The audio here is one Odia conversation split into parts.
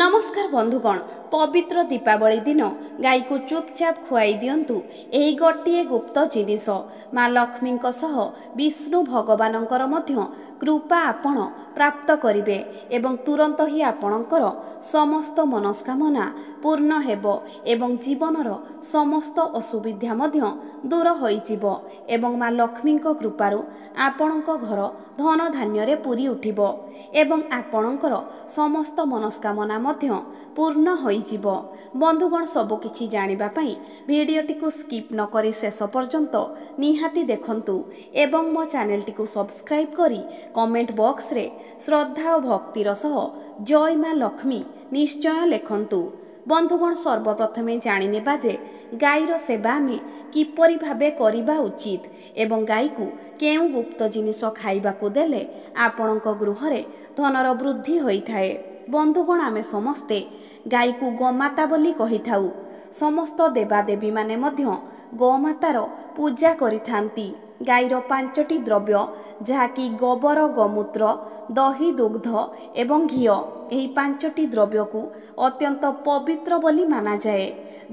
ନମସ୍କାର ବନ୍ଧୁଗଣ ପବିତ୍ର ଦୀପାବଳି ଦିନ ଗାଈକୁ ଚୁପଚାପ ଖୁଆଇ ଦିଅନ୍ତୁ ଏହି ଗୋଟିଏ ଗୁପ୍ତ ଜିନିଷ ମା ଲକ୍ଷ୍ମୀଙ୍କ ସହ ବିଷ୍ଣୁ ଭଗବାନଙ୍କର ମଧ୍ୟ କୃପା ଆପଣ ପ୍ରାପ୍ତ କରିବେ ଏବଂ ତୁରନ୍ତ ହିଁ ଆପଣଙ୍କର ସମସ୍ତ ମନସ୍କାମନା ପୂର୍ଣ୍ଣ ହେବ ଏବଂ ଜୀବନର ସମସ୍ତ ଅସୁବିଧା ମଧ୍ୟ ଦୂର ହୋଇଯିବ ଏବଂ ମା ଲକ୍ଷ୍ମୀଙ୍କ କୃପାରୁ ଆପଣଙ୍କ ଘର ଧନଧାନ୍ୟରେ ପୁରି ଉଠିବ ଏବଂ ଆପଣଙ୍କର ସମସ୍ତ ମନସ୍କାମନା ମଧ୍ୟ ପୂର୍ଣ୍ଣ ହୋଇଯିବ ବନ୍ଧୁଗଣ ସବୁକିଛି ଜାଣିବା ପାଇଁ ଭିଡ଼ିଓଟିକୁ ସ୍କିପ୍ ନକରି ଶେଷ ପର୍ଯ୍ୟନ୍ତ ନିହାତି ଦେଖନ୍ତୁ ଏବଂ ମୋ ଚ୍ୟାନେଲଟିକୁ ସବସ୍କ୍ରାଇବ୍ କରି କମେଣ୍ଟ ବକ୍ସରେ ଶ୍ରଦ୍ଧା ଓ ଭକ୍ତିର ସହ ଜୟ ମା ଲକ୍ଷ୍ମୀ ନିଶ୍ଚୟ ଲେଖନ୍ତୁ বন্ধুগণ ସର୍ବପ୍ରଥମେ ଜାଣିନେବା ଯେ ଗାଈର ସେବା ଆମେ କିପରି ଭାବେ କରିବା ଉଚିତ ଏବଂ ଗାଈକୁ କେଉଁ ଗୁପ୍ତ ଜିନିଷ ଖାଇବାକୁ ଦେଲେ ଆପଣଙ୍କ ଗୃହରେ ଧନର ବୃଦ୍ଧି ହୋଇଥାଏ ବନ୍ଧୁଗଣ ଆମେ ସମସ୍ତେ ଗାଈକୁ ଗୋମାତା ବୋଲି କହିଥାଉ ସମସ୍ତ ଦେବାଦେବୀମାନେ ମଧ୍ୟ ଗୋମାତାର ପୂଜା କରିଥାନ୍ତି ଗାଈର ପାଞ୍ଚଟି ଦ୍ରବ୍ୟ ଯାହାକି ଗୋବର ଗୋମୂତ୍ର ଦହି ଦୁଗ୍ଧ ଏବଂ ଘିଅ ଏହି ପାଞ୍ଚଟି ଦ୍ରବ୍ୟକୁ ଅତ୍ୟନ୍ତ ପବିତ୍ର ବୋଲି ମାନାଯାଏ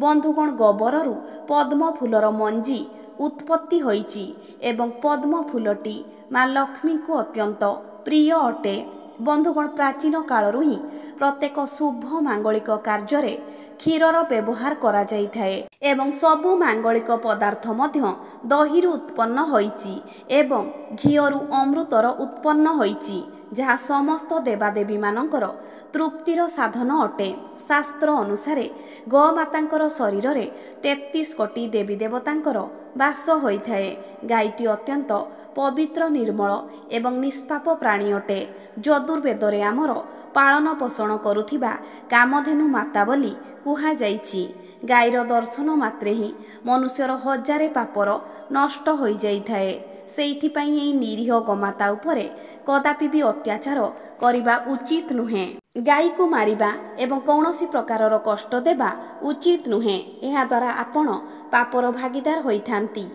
ବନ୍ଧୁଗଣ ଗୋବରରୁ ପଦ୍ମଫୁଲର ମଞ୍ଜି ଉତ୍ପତ୍ତି ହୋଇଛି ଏବଂ ପଦ୍ମଫୁଲଟି ମା ଲକ୍ଷ୍ମୀଙ୍କୁ ଅତ୍ୟନ୍ତ ପ୍ରିୟ ଅଟେ ବନ୍ଧୁଗଣ ପ୍ରାଚୀନ କାଳରୁ ହିଁ ପ୍ରତ୍ୟେକ ଶୁଭ ମାଙ୍ଗଳିକ କାର୍ଯ୍ୟରେ କ୍ଷୀରର ବ୍ୟବହାର କରାଯାଇଥାଏ ଏବଂ ସବୁ ମାଙ୍ଗଳିକ ପଦାର୍ଥ ମଧ୍ୟ ଦହିରୁ ଉତ୍ପନ୍ନ ହୋଇଛି ଏବଂ ଘିଅରୁ ଅମୃତର ଉତ୍ପନ୍ନ ହୋଇଛି ଯାହା ସମସ୍ତ ଦେବାଦେବୀମାନଙ୍କର ତୃପ୍ତିର ସାଧନ ଅଟେ ଶାସ୍ତ୍ର ଅନୁସାରେ ଗୋମାତାଙ୍କର ଶରୀରରେ ତେତିଶ କୋଟି ଦେବୀଦେବତାଙ୍କର ବାସ ହୋଇଥାଏ ଗାଈଟି ଅତ୍ୟନ୍ତ ପବିତ୍ର ନିର୍ମଳ ଏବଂ ନିଷ୍ପାପ ପ୍ରାଣୀ ଅଟେ ଯଦୁର୍ବେଦରେ ଆମର ପାଳନ ପୋଷଣ କରୁଥିବା କାମଧେନୁ ମାତା ବୋଲି କୁହାଯାଇଛି ଗାଈର ଦର୍ଶନ ମାତ୍ରେ ହିଁ ମନୁଷ୍ୟର ହଜାରେ ପାପର ନଷ୍ଟ ହୋଇଯାଇଥାଏ ସେଇଥିପାଇଁ ଏହି ନିରୀହ ଗୋମାତା ଉପରେ କଦାପି ବି ଅତ୍ୟାଚାର କରିବା ଉଚିତ ନୁହେଁ ଗାଈକୁ ମାରିବା ଏବଂ କୌଣସି ପ୍ରକାରର କଷ୍ଟ ଦେବା ଉଚିତ ନୁହେଁ ଏହାଦ୍ୱାରା ଆପଣ ପାପର ଭାଗିଦାର ହୋଇଥାନ୍ତି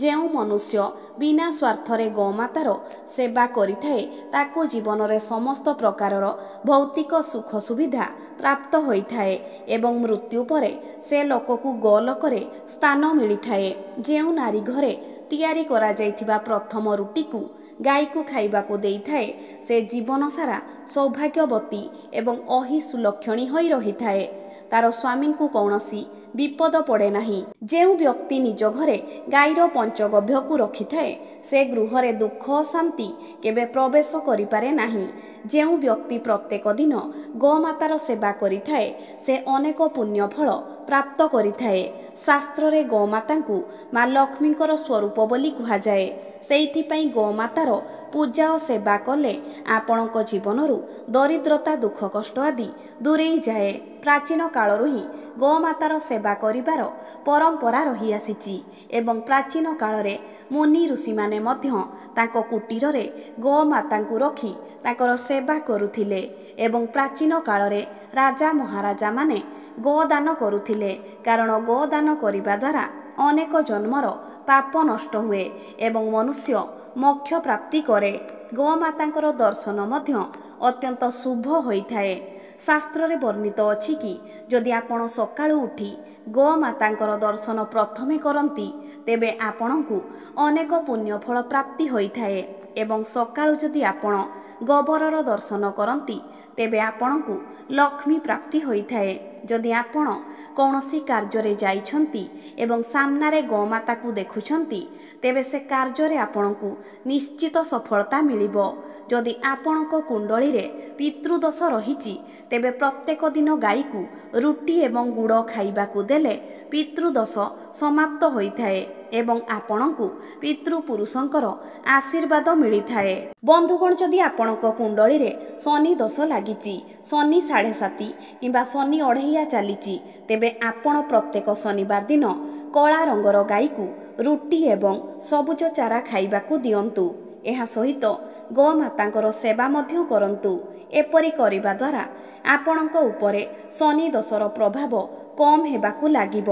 ଯେଉଁ ମନୁଷ୍ୟ ବିନା ସ୍ୱାର୍ଥରେ ଗୋମାତାର ସେବା କରିଥାଏ ତାକୁ ଜୀବନରେ ସମସ୍ତ ପ୍ରକାରର ଭୌତିକ ସୁଖ ସୁବିଧା ପ୍ରାପ୍ତ ହୋଇଥାଏ ଏବଂ ମୃତ୍ୟୁ ପରେ ସେ ଲୋକକୁ ଗୋଲକରେ ସ୍ଥାନ ମିଳିଥାଏ ଯେଉଁ ନାରୀ ଘରେ ତିଆରି କରାଯାଇଥିବା ପ୍ରଥମ ରୁଟିକୁ ଗାଈକୁ ଖାଇବାକୁ ଦେଇଥାଏ ସେ ଜୀବନସାରା ସୌଭାଗ୍ୟବତୀ ଏବଂ ଅହିସୁଲକ୍ଷଣୀ ହୋଇ ରହିଥାଏ ତାର ସ୍ୱାମୀଙ୍କୁ କୌଣସି ବିପଦ ପଡ଼େ ନାହିଁ ଯେଉଁ ବ୍ୟକ୍ତି ନିଜ ଘରେ ଗାଈର ପଞ୍ଚଗଭ୍ୟକୁ ରଖିଥାଏ ସେ ଗୃହରେ ଦୁଃଖ ଅଶାନ୍ତି କେବେ ପ୍ରବେଶ କରିପାରେ ନାହିଁ ଯେଉଁ ବ୍ୟକ୍ତି ପ୍ରତ୍ୟେକ ଦିନ ଗୋମାତାର ସେବା କରିଥାଏ ସେ ଅନେକ ପୁଣ୍ୟଫଳ ପ୍ରାପ୍ତ କରିଥାଏ ଶାସ୍ତ୍ରରେ ଗୋମାତାଙ୍କୁ ମା ଲକ୍ଷ୍ମୀଙ୍କର ସ୍ୱରୂପ ବୋଲି କୁହାଯାଏ ସେଇଥିପାଇଁ ଗୋମାତାର ପୂଜା ଓ ସେବା କଲେ ଆପଣଙ୍କ ଜୀବନରୁ ଦରିଦ୍ରତା ଦୁଃଖ କଷ୍ଟ ଆଦି ଦୂରେଇ ଯାଏ ପ୍ରାଚୀନ କାଳରୁ ହିଁ ଗୋମାତାର ସେବା କରିବାର ପରମ୍ପରା ରହିଆସିଛି ଏବଂ ପ୍ରାଚୀନ କାଳରେ ମୁନି ଋଷିମାନେ ମଧ୍ୟ ତାଙ୍କ କୁଟୀରରେ ଗୋମାତାଙ୍କୁ ରଖି ତାଙ୍କର ସେବା କରୁଥିଲେ ଏବଂ ପ୍ରାଚୀନ କାଳରେ ରାଜା ମହାରାଜାମାନେ ଗୋଦାନ କରୁଥିଲେ କାରଣ ଗୋଦାନ କରିବା ଦ୍ୱାରା ଅନେକ ଜନ୍ମର ପାପ ନଷ୍ଟ ହୁଏ ଏବଂ ମନୁଷ୍ୟ ମୋକ୍ଷ ପ୍ରାପ୍ତି କରେ ଗୋମାତାଙ୍କର ଦର୍ଶନ ମଧ୍ୟ ଅତ୍ୟନ୍ତ ଶୁଭ ହୋଇଥାଏ ଶାସ୍ତ୍ରରେ ବର୍ଣ୍ଣିତ ଅଛି କି ଯଦି ଆପଣ ସକାଳୁ ଉଠି ଗୋମାତାଙ୍କର ଦର୍ଶନ ପ୍ରଥମେ କରନ୍ତି ତେବେ ଆପଣଙ୍କୁ ଅନେକ ପୁଣ୍ୟଫଳ ପ୍ରାପ୍ତି ହୋଇଥାଏ ଏବଂ ସକାଳୁ ଯଦି ଆପଣ ଗୋବରର ଦର୍ଶନ କରନ୍ତି ତେବେ ଆପଣଙ୍କୁ ଲକ୍ଷ୍ମୀ ପ୍ରାପ୍ତି ହୋଇଥାଏ ଯଦି ଆପଣ କୌଣସି କାର୍ଯ୍ୟରେ ଯାଇଛନ୍ତି ଏବଂ ସାମ୍ନାରେ ଗୋମାତାକୁ ଦେଖୁଛନ୍ତି ତେବେ ସେ କାର୍ଯ୍ୟରେ ଆପଣଙ୍କୁ ନିଶ୍ଚିତ ସଫଳତା ମିଳିବ ଯଦି ଆପଣଙ୍କ କୁଣ୍ଡଳୀରେ ପିତୃଦୋଷ ରହିଛି ତେବେ ପ୍ରତ୍ୟେକ ଦିନ ଗାଈକୁ ରୁଟି ଏବଂ ଗୁଡ଼ ଖାଇବାକୁ ଦେଲେ ପିତୃଦୋଷ ସମାପ୍ତ ହୋଇଥାଏ ଏବଂ ଆପଣଙ୍କୁ ପିତୃପୁରୁଷଙ୍କର ଆଶୀର୍ବାଦ ମିଳିଥାଏ ବନ୍ଧୁଗଣ ଯଦି ଆପଣଙ୍କ କୁଣ୍ଡଳୀରେ ଶନି ଦୋଷ ଲାଗିଛି ଶନି ସାଢ଼େ ସାତି କିମ୍ବା ଶନି ଅଢ଼େଇଆ ଚାଲିଛି ତେବେ ଆପଣ ପ୍ରତ୍ୟେକ ଶନିବାର ଦିନ କଳା ରଙ୍ଗର ଗାଈକୁ ରୁଟି ଏବଂ ସବୁଜ ଚାରା ଖାଇବାକୁ ଦିଅନ୍ତୁ ଏହା ସହିତ ଗୋମାତାଙ୍କର ସେବା ମଧ୍ୟ କରନ୍ତୁ ଏପରି କରିବା ଦ୍ୱାରା ଆପଣଙ୍କ ଉପରେ ଶନି ଦୋଷର ପ୍ରଭାବ କମ୍ ହେବାକୁ ଲାଗିବ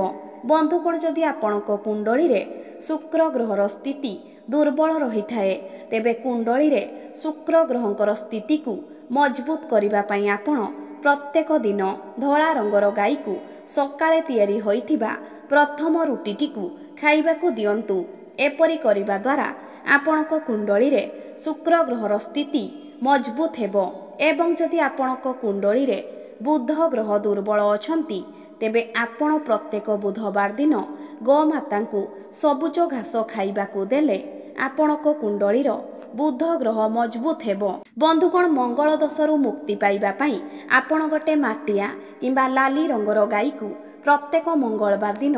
ବନ୍ଧୁକଣ ଯଦି ଆପଣଙ୍କ କୁଣ୍ଡଳୀରେ ଶୁକ୍ର ଗ୍ରହର ସ୍ଥିତି ଦୁର୍ବଳ ରହିଥାଏ ତେବେ କୁଣ୍ଡଳୀରେ ଶୁକ୍ର ଗ୍ରହଙ୍କର ସ୍ଥିତିକୁ ମଜବୁତ କରିବା ପାଇଁ ଆପଣ ପ୍ରତ୍ୟେକ ଦିନ ଧଳା ରଙ୍ଗର ଗାଈକୁ ସକାଳେ ତିଆରି ହୋଇଥିବା ପ୍ରଥମ ରୁଟିଟିକୁ ଖାଇବାକୁ ଦିଅନ୍ତୁ ଏପରି କରିବା ଦ୍ୱାରା ଆପଣଙ୍କ କୁଣ୍ଡଳୀରେ ଶୁକ୍ର ଗ୍ରହର ସ୍ଥିତି ମଜବୁତ ହେବ ଏବଂ ଯଦି ଆପଣଙ୍କ କୁଣ୍ଡଳୀରେ ବୁଦ୍ଧ ଗ୍ରହ ଦୁର୍ବଳ ଅଛନ୍ତି ତେବେ ଆପଣ ପ୍ରତ୍ୟେକ ବୁଧବାର ଦିନ ଗୋମାତାଙ୍କୁ ସବୁଜ ଘାସ ଖାଇବାକୁ ଦେଲେ ଆପଣଙ୍କ କୁଣ୍ଡଳୀର ବୁଧ ଗ୍ରହ ମଜବୁତ ହେବ ବନ୍ଧୁଗଣ ମଙ୍ଗଳ ଦୋଷରୁ ମୁକ୍ତି ପାଇବା ପାଇଁ ଆପଣ ଗୋଟେ ମାଟିଆ କିମ୍ବା ଲାଲି ରଙ୍ଗର ଗାଈକୁ ପ୍ରତ୍ୟେକ ମଙ୍ଗଳବାର ଦିନ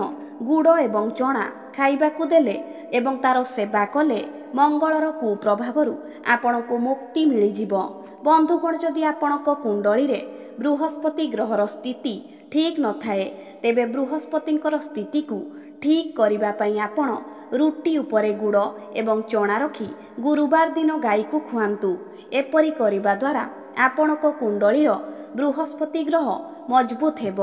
ଗୁଡ଼ ଏବଂ ଚଣା ଖାଇବାକୁ ଦେଲେ ଏବଂ ତାର ସେବା କଲେ ମଙ୍ଗଳର କୁପ୍ରଭାବରୁ ଆପଣଙ୍କୁ ମୁକ୍ତି ମିଳିଯିବ ବନ୍ଧୁଗଣ ଯଦି ଆପଣଙ୍କ କୁଣ୍ଡଳୀରେ ବୃହସ୍ପତି ଗ୍ରହର ସ୍ଥିତି ଠିକ୍ ନଥାଏ ତେବେ ବୃହସ୍ପତିଙ୍କର ସ୍ଥିତିକୁ ଠିକ୍ କରିବା ପାଇଁ ଆପଣ ରୁଟି ଉପରେ ଗୁଡ଼ ଏବଂ ଚଣା ରଖି ଗୁରୁବାର ଦିନ ଗାଈକୁ ଖୁଆନ୍ତୁ ଏପରି କରିବା ଦ୍ୱାରା ଆପଣଙ୍କ କୁଣ୍ଡଳୀର ବୃହସ୍ପତି ଗ୍ରହ ମଜବୁତ ହେବ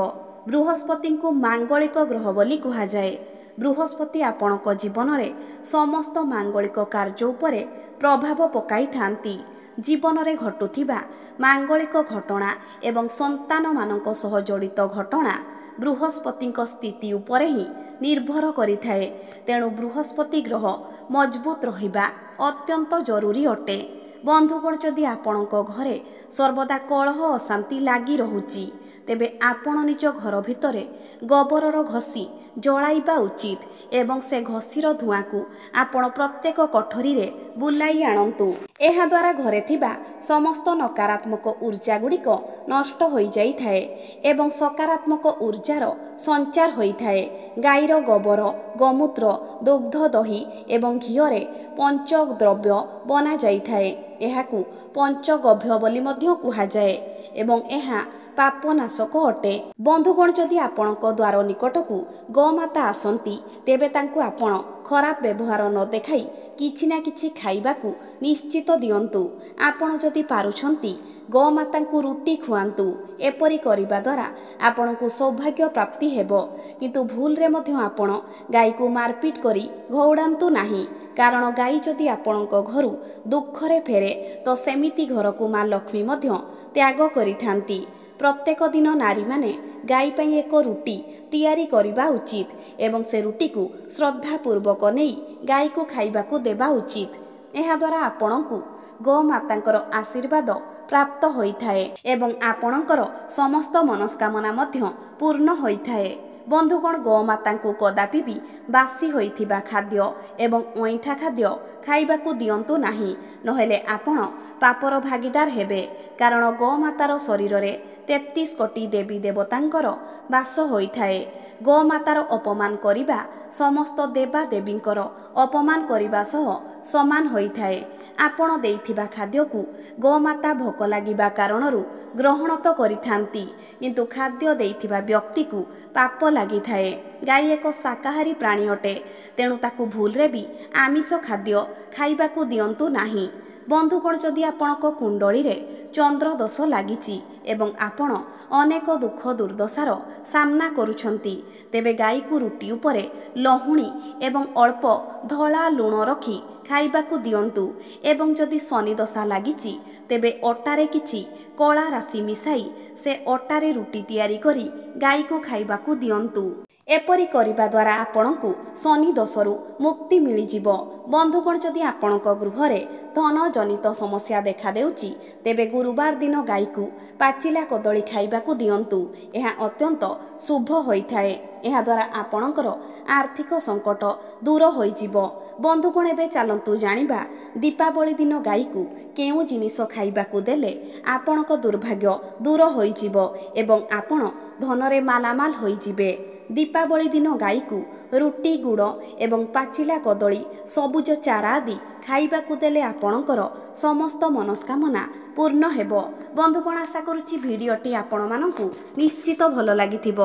ବୃହସ୍ପତିଙ୍କୁ ମାଙ୍ଗଳିକ ଗ୍ରହ ବୋଲି କୁହାଯାଏ ବୃହସ୍ପତି ଆପଣଙ୍କ ଜୀବନରେ ସମସ୍ତ ମାଙ୍ଗଳିକ କାର୍ଯ୍ୟ ଉପରେ ପ୍ରଭାବ ପକାଇଥାନ୍ତି ଜୀବନରେ ଘଟୁଥିବା ମାଙ୍ଗଳିକ ଘଟଣା ଏବଂ ସନ୍ତାନମାନଙ୍କ ସହ ଜଡ଼ିତ ଘଟଣା ବୃହସ୍ପତିଙ୍କ ସ୍ଥିତି ଉପରେ ହିଁ ନିର୍ଭର କରିଥାଏ ତେଣୁ ବୃହସ୍ପତି ଗ୍ରହ ମଜବୁତ ରହିବା ଅତ୍ୟନ୍ତ ଜରୁରୀ ଅଟେ ବନ୍ଧୁଗଣ ଯଦି ଆପଣଙ୍କ ଘରେ ସର୍ବଦା କଳହ ଅଶାନ୍ତି ଲାଗି ରହୁଛି ତେବେ ଆପଣ ନିଜ ଘର ଭିତରେ ଗୋବରର ଘଷି ଜଳାଇବା ଉଚିତ ଏବଂ ସେ ଘଷିର ଧୂଆଁକୁ ଆପଣ ପ୍ରତ୍ୟେକ କୋଠରୀରେ ବୁଲାଇ ଆଣନ୍ତୁ ଏହାଦ୍ୱାରା ଘରେ ଥିବା ସମସ୍ତ ନକାରାତ୍ମକ ଗୁଡ଼ିକ ନଷ୍ଟ ହୋଇଯାଇଥାଏ ଏବଂ ସକାରାତ୍ମକ ଉର୍ଜାର ସଞ୍ଚାର ହୋଇଥାଏ ଗାଈର ଗୋବର ଗୋମୂତ୍ର ଦୁଗ୍ଧ ଦହି ଏବଂ ଘିଅରେ ପଞ୍ଚଦ୍ରବ୍ୟ ବନାଯାଇଥାଏ ଏହାକୁ ପଞ୍ଚଗଭ୍ୟ ବୋଲି ମଧ୍ୟ କୁହାଯାଏ ଏବଂ ଏହା ପାପ ନାଶକ ଅଟେ ବନ୍ଧୁଗଣ ଯଦି ଆପଣଙ୍କ ଦ୍ୱାର ନିକଟକୁ ଗୋମାତା ଆସନ୍ତି ତେବେ ତାଙ୍କୁ ଆପଣ ଖରାପ ବ୍ୟବହାର ନ ଦେଖାଇ କିଛି ନା କିଛି ଖାଇବାକୁ ନିଶ୍ଚିତ ଦିଅନ୍ତୁ ଆପଣ ଯଦି ପାରୁଛନ୍ତି ଗୋମାତାଙ୍କୁ ରୁଟି ଖୁଆନ୍ତୁ ଏପରି କରିବା ଦ୍ୱାରା ଆପଣଙ୍କୁ ସୌଭାଗ୍ୟ ପ୍ରାପ୍ତି ହେବ କିନ୍ତୁ ଭୁଲରେ ମଧ୍ୟ ଆପଣ ଗାଈକୁ ମାରପିଟ କରି ଘଉଡ଼ାନ୍ତୁ ନାହିଁ କାରଣ ଗାଈ ଯଦି ଆପଣଙ୍କ ଘରୁ ଦୁଃଖରେ ଫେରେ ତ ସେମିତି ଘରକୁ ମା ଲକ୍ଷ୍ମୀ ମଧ୍ୟ ତ୍ୟାଗ କରିଥାନ୍ତି ପ୍ରତ୍ୟେକ ଦିନ ନାରୀମାନେ ଗାଈ ପାଇଁ ଏକ ରୁଟି ତିଆରି କରିବା ଉଚିତ ଏବଂ ସେ ରୁଟିକୁ ଶ୍ରଦ୍ଧାପୂର୍ବକ ନେଇ ଗାଈକୁ ଖାଇବାକୁ ଦେବା ଉଚିତ ଏହାଦ୍ୱାରା ଆପଣଙ୍କୁ ଗୋମାତାଙ୍କର ଆଶୀର୍ବାଦ ପ୍ରାପ୍ତ ହୋଇଥାଏ ଏବଂ ଆପଣଙ୍କର ସମସ୍ତ ମନସ୍କାମନା ମଧ୍ୟ ପୂର୍ଣ୍ଣ ହୋଇଥାଏ বন্ধুগণ গোমাতা কদাপি বি বাসি হয়ে থাকা খাদ্য এবং অইঠা খাদ্য খাইবা দিওন্তু না নহেলে আপন পাপর ভাগিদার হেবে কারণ গোমাতার শরীরে তেত্রিশ কোটি দেবী দেবতাঙ্কর বাস হয়ে থাকে গোমাতার অপমান করা সমস্ত দেবা দেবীকর অপমান করা সহ সমান হয়ে থাকে আপন দেওয়া খাদ্যক গোমাতা ভোক লাগবে কারণর গ্রহণ তো করে কিন্তু খাদ্য দিয়ে ব্যক্তি পাপ ଲାଗିଥାଏ ଗାଈ ଏକ ଶାକାହାରୀ ପ୍ରାଣୀ ଅଟେ ତେଣୁ ତାକୁ ଭୁଲରେ ବି ଆମିଷ ଖାଦ୍ୟ ଖାଇବାକୁ ଦିଅନ୍ତୁ ନାହିଁ ବନ୍ଧୁଗଣ ଯଦି ଆପଣଙ୍କ କୁଣ୍ଡଳୀରେ ଚନ୍ଦ୍ରଦୋଷ ଲାଗିଛି ଏବଂ ଆପଣ ଅନେକ ଦୁଃଖ ଦୁର୍ଦ୍ଦଶାର ସାମ୍ନା କରୁଛନ୍ତି ତେବେ ଗାଈକୁ ରୁଟି ଉପରେ ଲହୁଣୀ ଏବଂ ଅଳ୍ପ ଧଳା ଲୁଣ ରଖି ଖାଇବାକୁ ଦିଅନ୍ତୁ ଏବଂ ଯଦି ଶନିଦଶା ଲାଗିଛି ତେବେ ଅଟାରେ କିଛି କଳା ରାଶି ମିଶାଇ ସେ ଅଟାରେ ରୁଟି ତିଆରି କରି ଗାଈକୁ ଖାଇବାକୁ ଦିଅନ୍ତୁ ଏପରି କରିବା ଦ୍ୱାରା ଆପଣଙ୍କୁ ଶନି ଦୋଷରୁ ମୁକ୍ତି ମିଳିଯିବ ବନ୍ଧୁଗଣ ଯଦି ଆପଣଙ୍କ ଗୃହରେ ଧନଜନିତ ସମସ୍ୟା ଦେଖାଦେଉଛି ତେବେ ଗୁରୁବାର ଦିନ ଗାଈକୁ ପାଚିଲା କଦଳୀ ଖାଇବାକୁ ଦିଅନ୍ତୁ ଏହା ଅତ୍ୟନ୍ତ ଶୁଭ ହୋଇଥାଏ ଏହାଦ୍ୱାରା ଆପଣଙ୍କର ଆର୍ଥିକ ସଙ୍କଟ ଦୂର ହୋଇଯିବ ବନ୍ଧୁଗଣ ଏବେ ଚାଲନ୍ତୁ ଜାଣିବା ଦୀପାବଳି ଦିନ ଗାଈକୁ କେଉଁ ଜିନିଷ ଖାଇବାକୁ ଦେଲେ ଆପଣଙ୍କ ଦୁର୍ଭାଗ୍ୟ ଦୂର ହୋଇଯିବ ଏବଂ ଆପଣ ଧନରେ ମାଲାମାଲ ହୋଇଯିବେ ଦୀପାବଳି ଦିନ ଗାଈକୁ ରୁଟି ଗୁଡ଼ ଏବଂ ପାଚିଲା କଦଳୀ ସବୁଜ ଚାରା ଆଦି ଖାଇବାକୁ ଦେଲେ ଆପଣଙ୍କର ସମସ୍ତ ମନସ୍କାମନା ପୂର୍ଣ୍ଣ ହେବ ବନ୍ଧୁଗଣ ଆଶା କରୁଛି ଭିଡ଼ିଓଟି ଆପଣମାନଙ୍କୁ ନିଶ୍ଚିତ ଭଲ ଲାଗିଥିବ